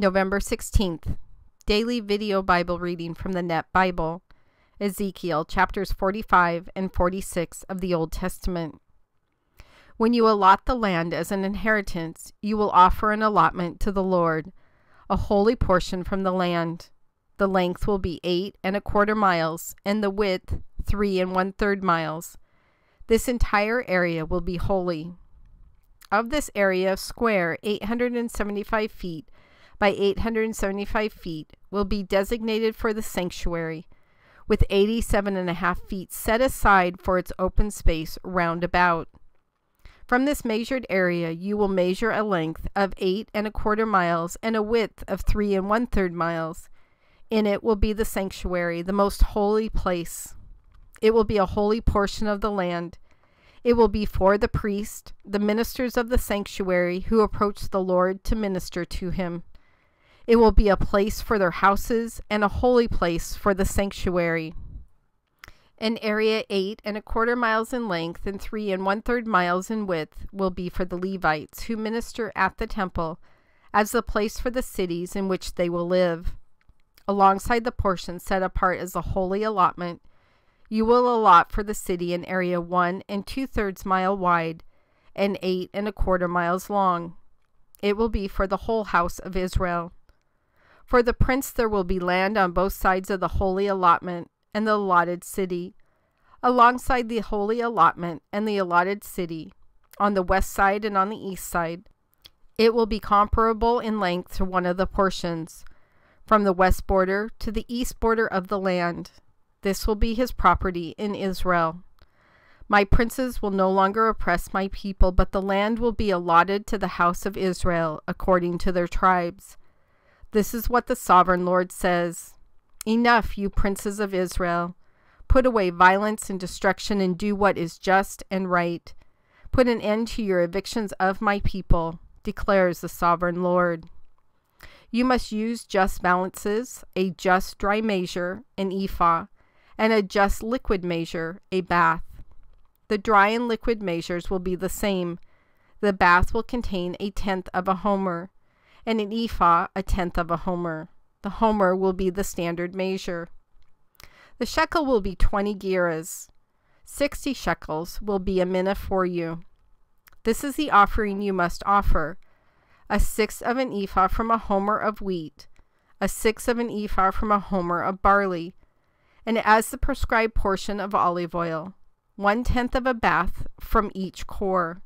November 16th, daily video Bible reading from the Net Bible, Ezekiel chapters 45 and 46 of the Old Testament. When you allot the land as an inheritance, you will offer an allotment to the Lord, a holy portion from the land. The length will be eight and a quarter miles, and the width three and one third miles. This entire area will be holy. Of this area square, 875 feet by 875 feet will be designated for the sanctuary, with 87 and a half feet set aside for its open space roundabout. From this measured area, you will measure a length of eight and a quarter miles and a width of three and one third miles. In it will be the sanctuary, the most holy place. It will be a holy portion of the land. It will be for the priest, the ministers of the sanctuary who approach the Lord to minister to him. It will be a place for their houses and a holy place for the sanctuary. An area eight and a quarter miles in length and three and one third miles in width will be for the Levites who minister at the temple as the place for the cities in which they will live. Alongside the portion set apart as a holy allotment, you will allot for the city an area one and two thirds mile wide and eight and a quarter miles long. It will be for the whole house of Israel. For the prince there will be land on both sides of the holy allotment and the allotted city, alongside the holy allotment and the allotted city, on the west side and on the east side. It will be comparable in length to one of the portions, from the west border to the east border of the land. This will be his property in Israel. My princes will no longer oppress my people, but the land will be allotted to the house of Israel according to their tribes this is what the sovereign Lord says Enough, you princes of Israel. Put away violence and destruction and do what is just and right. Put an end to your evictions of my people, declares the sovereign Lord. You must use just balances, a just dry measure, an ephah, and a just liquid measure, a bath. The dry and liquid measures will be the same. The bath will contain a tenth of a homer and an ephah a tenth of a homer. The homer will be the standard measure. The shekel will be 20 gerahs. 60 shekels will be a minna for you. This is the offering you must offer. A sixth of an ephah from a homer of wheat, a sixth of an ephah from a homer of barley, and as the prescribed portion of olive oil, one tenth of a bath from each core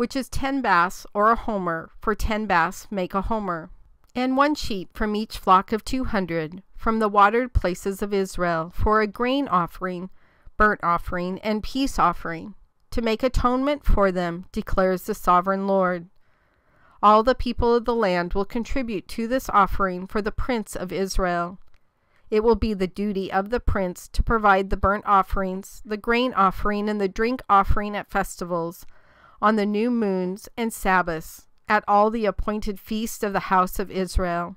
which is 10 bass or a homer, for 10 bass make a homer, and one sheep from each flock of 200 from the watered places of Israel for a grain offering, burnt offering, and peace offering, to make atonement for them, declares the sovereign Lord. All the people of the land will contribute to this offering for the prince of Israel. It will be the duty of the prince to provide the burnt offerings, the grain offering, and the drink offering at festivals, on the new moons and Sabbaths, at all the appointed feasts of the house of Israel.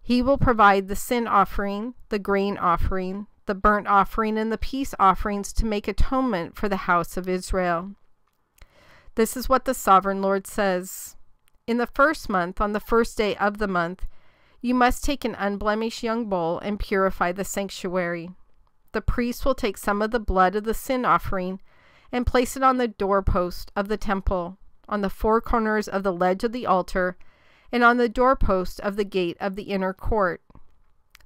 He will provide the sin offering, the grain offering, the burnt offering, and the peace offerings to make atonement for the house of Israel. This is what the sovereign Lord says. In the first month, on the first day of the month, you must take an unblemished young bull and purify the sanctuary. The priest will take some of the blood of the sin offering and place it on the doorpost of the temple, on the four corners of the ledge of the altar, and on the doorpost of the gate of the inner court.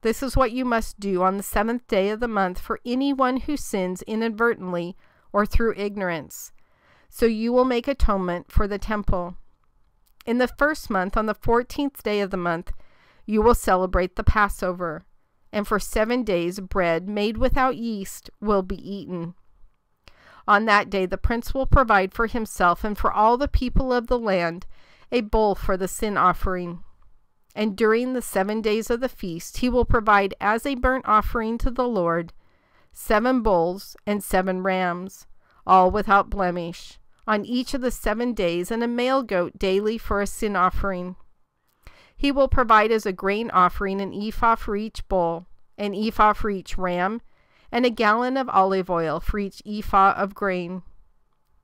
This is what you must do on the seventh day of the month for anyone who sins inadvertently or through ignorance. So you will make atonement for the temple. In the first month, on the fourteenth day of the month, you will celebrate the Passover, and for seven days bread made without yeast will be eaten. On that day the prince will provide for himself and for all the people of the land a bull for the sin offering. And during the seven days of the feast he will provide as a burnt offering to the Lord seven bulls and seven rams, all without blemish, on each of the seven days, and a male goat daily for a sin offering. He will provide as a grain offering an ephah for each bull, an ephah for each ram, and a gallon of olive oil for each ephah of grain.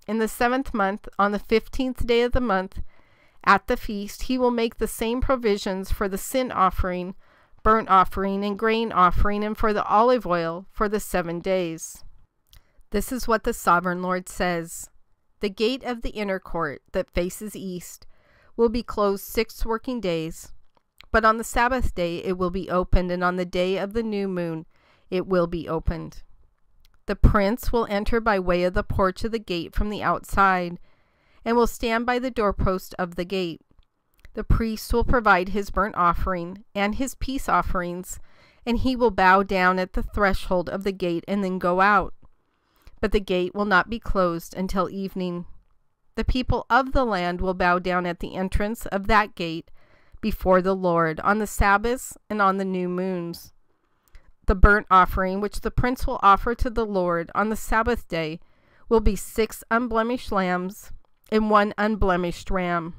In the seventh month, on the fifteenth day of the month, at the feast, he will make the same provisions for the sin offering, burnt offering, and grain offering, and for the olive oil for the seven days. This is what the Sovereign Lord says The gate of the inner court that faces east will be closed six working days, but on the Sabbath day it will be opened, and on the day of the new moon it will be opened. The prince will enter by way of the porch of the gate from the outside, and will stand by the doorpost of the gate. The priest will provide his burnt offering and his peace offerings, and he will bow down at the threshold of the gate and then go out. But the gate will not be closed until evening. The people of the land will bow down at the entrance of that gate before the Lord on the Sabbaths and on the new moons the burnt offering which the prince will offer to the Lord on the Sabbath day will be six unblemished lambs and one unblemished ram.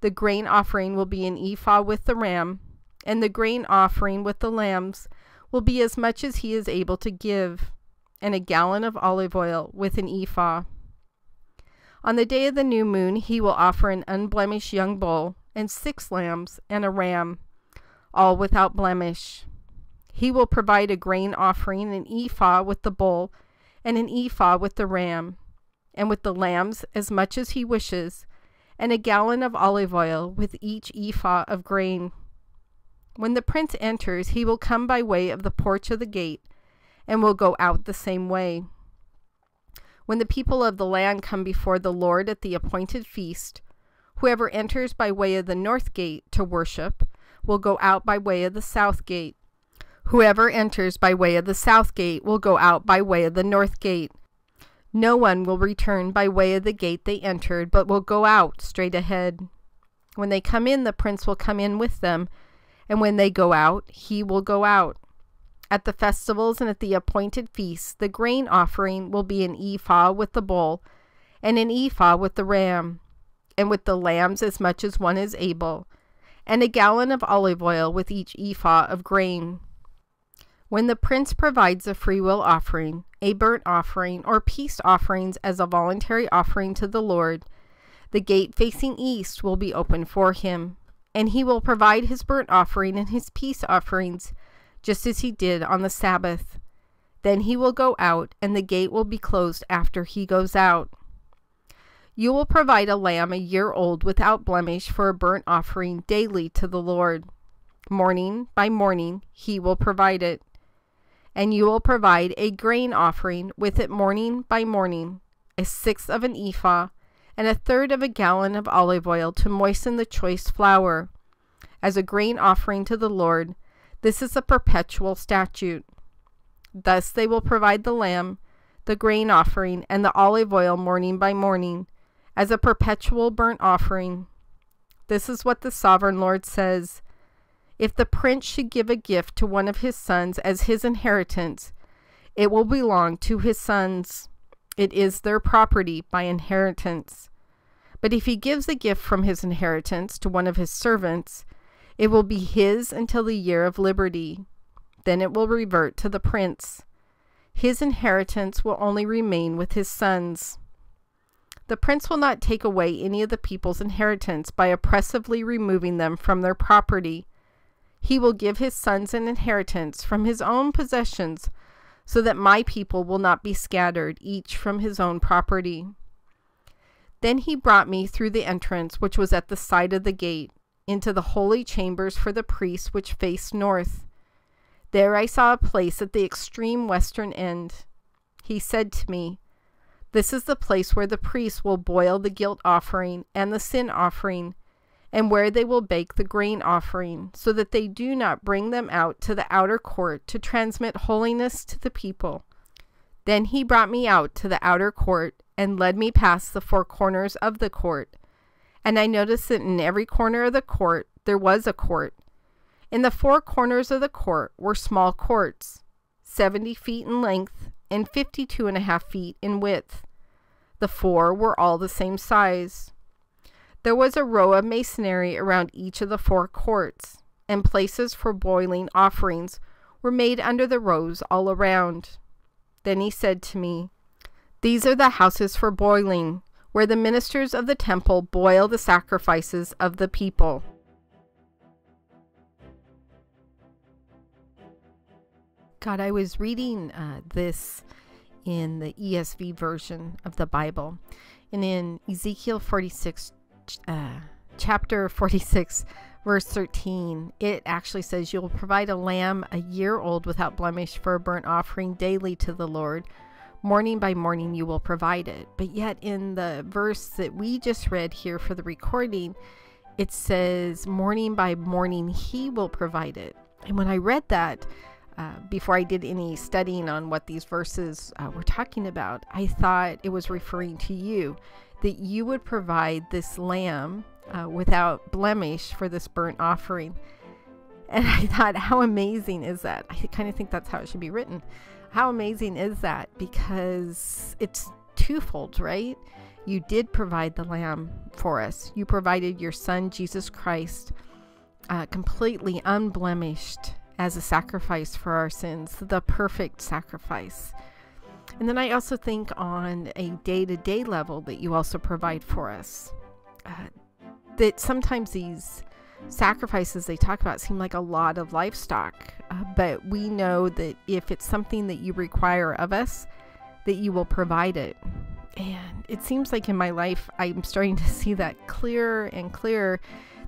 The grain offering will be an ephah with the ram, and the grain offering with the lambs will be as much as he is able to give, and a gallon of olive oil with an ephah. On the day of the new moon he will offer an unblemished young bull, and six lambs, and a ram, all without blemish. He will provide a grain offering, an ephah with the bull, and an ephah with the ram, and with the lambs as much as he wishes, and a gallon of olive oil with each ephah of grain. When the prince enters, he will come by way of the porch of the gate, and will go out the same way. When the people of the land come before the Lord at the appointed feast, whoever enters by way of the north gate to worship will go out by way of the south gate. Whoever enters by way of the south gate will go out by way of the north gate. No one will return by way of the gate they entered, but will go out straight ahead. When they come in, the prince will come in with them, and when they go out, he will go out. At the festivals and at the appointed feasts, the grain offering will be an ephah with the bull, and an ephah with the ram, and with the lambs as much as one is able, and a gallon of olive oil with each ephah of grain. When the prince provides a free will offering, a burnt offering, or peace offerings as a voluntary offering to the Lord, the gate facing east will be open for him, and he will provide his burnt offering and his peace offerings, just as he did on the Sabbath. Then he will go out, and the gate will be closed after he goes out. You will provide a lamb a year old without blemish for a burnt offering daily to the Lord. Morning by morning he will provide it and you will provide a grain offering with it morning by morning, a sixth of an ephah, and a third of a gallon of olive oil to moisten the choice flour, as a grain offering to the Lord. This is a perpetual statute. Thus they will provide the lamb, the grain offering, and the olive oil morning by morning, as a perpetual burnt offering. This is what the sovereign Lord says if the prince should give a gift to one of his sons as his inheritance, it will belong to his sons. It is their property by inheritance. But if he gives a gift from his inheritance to one of his servants, it will be his until the year of liberty. Then it will revert to the prince. His inheritance will only remain with his sons. The prince will not take away any of the people's inheritance by oppressively removing them from their property he will give his sons an inheritance from his own possessions, so that my people will not be scattered, each from his own property. Then he brought me through the entrance which was at the side of the gate, into the holy chambers for the priests which faced north. There I saw a place at the extreme western end. He said to me, This is the place where the priests will boil the guilt offering and the sin offering and where they will bake the grain offering, so that they do not bring them out to the outer court to transmit holiness to the people. Then he brought me out to the outer court and led me past the four corners of the court. And I noticed that in every corner of the court there was a court. In the four corners of the court were small courts, seventy feet in length and fifty-two and a half feet in width. The four were all the same size. There was a row of masonry around each of the four courts, and places for boiling offerings were made under the rows all around. Then he said to me, These are the houses for boiling, where the ministers of the temple boil the sacrifices of the people. God, I was reading uh, this in the ESV version of the Bible. And in Ezekiel 46 uh, chapter 46, verse 13, it actually says, You'll provide a lamb a year old without blemish for a burnt offering daily to the Lord. Morning by morning you will provide it. But yet, in the verse that we just read here for the recording, it says, Morning by morning he will provide it. And when I read that, uh, before I did any studying on what these verses uh, were talking about, I thought it was referring to you that you would provide this lamb uh, without blemish for this burnt offering. And I thought, how amazing is that? I kind of think that's how it should be written. How amazing is that? Because it's twofold, right? You did provide the lamb for us, you provided your son, Jesus Christ, uh, completely unblemished as a sacrifice for our sins, the perfect sacrifice. And then I also think on a day to day level that you also provide for us. Uh, that sometimes these sacrifices they talk about seem like a lot of livestock, uh, but we know that if it's something that you require of us, that you will provide it. And it seems like in my life, I'm starting to see that clearer and clearer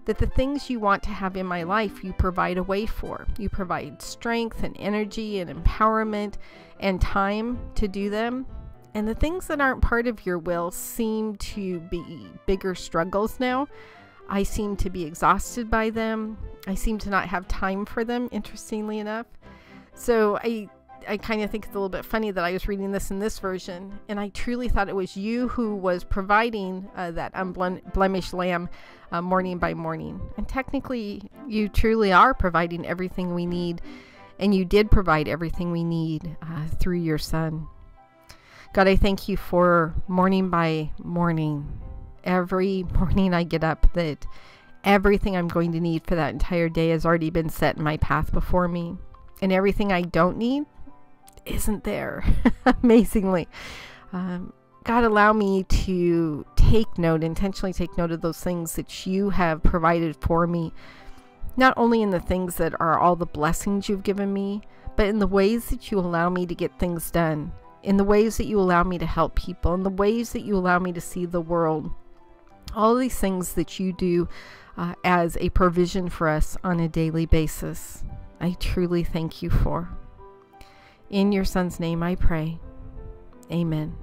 that the things you want to have in my life, you provide a way for. You provide strength and energy and empowerment and time to do them. And the things that aren't part of your will seem to be bigger struggles now. I seem to be exhausted by them. I seem to not have time for them, interestingly enough. So I I kind of think it's a little bit funny that I was reading this in this version, and I truly thought it was you who was providing uh, that unblemished lamb uh, morning by morning. And technically, you truly are providing everything we need, and you did provide everything we need uh, through your Son. God, I thank you for morning by morning. Every morning I get up, that everything I'm going to need for that entire day has already been set in my path before me. And everything I don't need isn't there, amazingly. Um, God, allow me to take note, intentionally take note of those things that you have provided for me, not only in the things that are all the blessings you've given me, but in the ways that you allow me to get things done, in the ways that you allow me to help people, in the ways that you allow me to see the world. All these things that you do uh, as a provision for us on a daily basis. I truly thank you for. In your Son's name I pray. Amen.